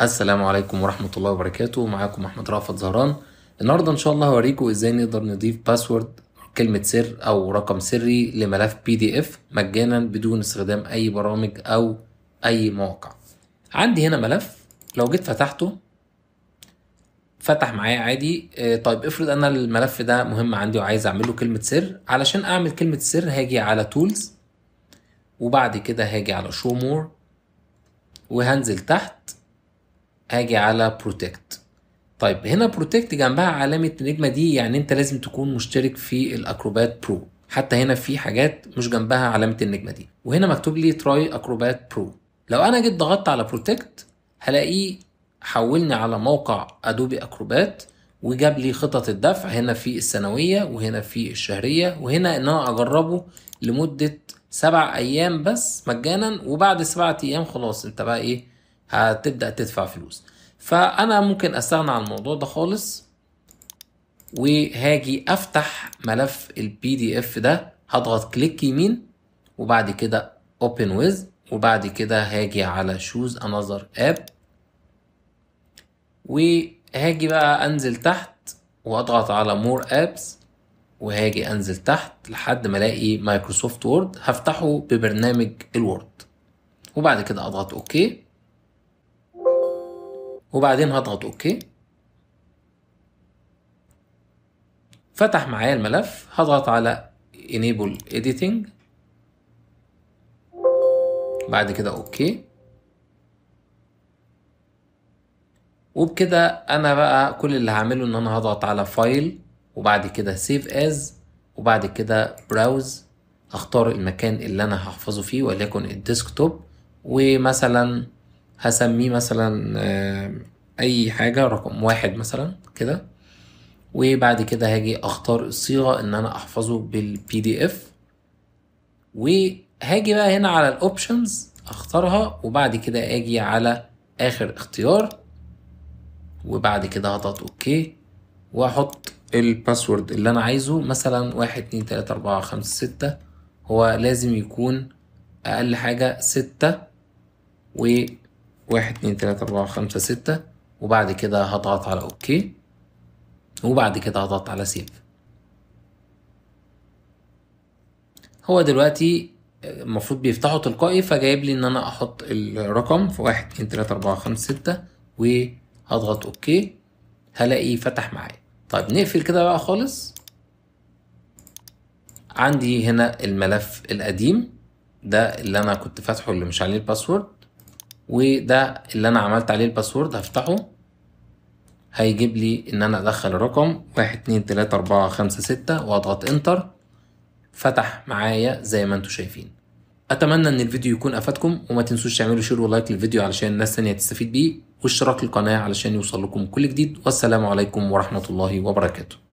السلام عليكم ورحمة الله وبركاته معاكم أحمد رأفت زهران النهاردة إن شاء الله هوريكم إزاي نقدر نضيف باسورد كلمة سر أو رقم سري لملف بي دي إف مجانا بدون استخدام أي برامج أو أي مواقع عندي هنا ملف لو جيت فتحته فتح معايا عادي آه، طيب افرض أنا الملف ده مهم عندي وعايز أعمله كلمة سر علشان أعمل كلمة سر هاجي على تولز وبعد كده هاجي على شو مور وهنزل تحت اجي على بروتكت طيب هنا بروتكت جنبها علامه نجمه دي يعني انت لازم تكون مشترك في الاكروبات برو حتى هنا في حاجات مش جنبها علامه النجمه دي وهنا مكتوب لي تراي اكروبات برو لو انا جيت ضغطت على بروتكت هلاقيه حولني على موقع ادوبي اكروبات وجاب لي خطط الدفع هنا في السنويه وهنا في الشهريه وهنا ان انا اجربه لمده سبع ايام بس مجانا وبعد سبعة ايام خلاص انت بقى ايه هتبدأ تدفع فلوس فأنا ممكن أستغنى عن الموضوع ده خالص وهاجي أفتح ملف البي دي إف ده هضغط كليك يمين وبعد كده اوبن ويز وبعد كده هاجي على شوز انذر اب وهاجي بقى أنزل تحت وأضغط على مور ابس وهاجي أنزل تحت لحد ما ألاقي مايكروسوفت وورد هفتحه ببرنامج الوورد وبعد كده أضغط أوكي okay. وبعدين هضغط اوكي فتح معايا الملف هضغط على enable editing بعد كده اوكي وبكده انا بقى كل اللي هعمله ان انا هضغط على فايل وبعد كده سيف از وبعد كده براوز اختار المكان اللي انا هحفظه فيه وليكن الديسكتوب ومثلا هسميه مثلا آه، اي حاجة رقم واحد مثلا كده وبعد كده هاجي اختار الصيغة ان انا احفظه بالبي دي اف وهاجي بقى هنا على الاوبشنز اختارها وبعد كده اجي على اخر اختيار وبعد كده هضغط اوكي واحط الباسورد اللي انا عايزه مثلا واحد اتنين تلاتة اربعة خمسة ستة هو لازم يكون اقل حاجة ستة واحد اتنين تلاتة أربعة خمسة ستة وبعد كده هضغط على أوكي وبعد كده هضغط على سيف هو دلوقتي المفروض بيفتحه تلقائي فجايب لي ان انا احط الرقم في واحد اتنين تلاتة اربعة خمسة ستة وهضغط اوكي هلاقي فتح معايا طيب نقفل كده بقى خالص عندي هنا الملف القديم ده اللي انا كنت فاتحه اللي مش عليه الباسورد وده اللي انا عملت عليه الباسورد هفتحه هيجيب لي ان انا ادخل الرقم واحد اتنين تلاتة اربعة خمسة ستة واضغط انتر فتح معايا زي ما انتم شايفين اتمنى ان الفيديو يكون افادكم وما تنسوش تعملوا شير ولايك للفيديو علشان الناس تانية تستفيد بيه واشتراك القناة علشان يوصل لكم كل جديد والسلام عليكم ورحمة الله وبركاته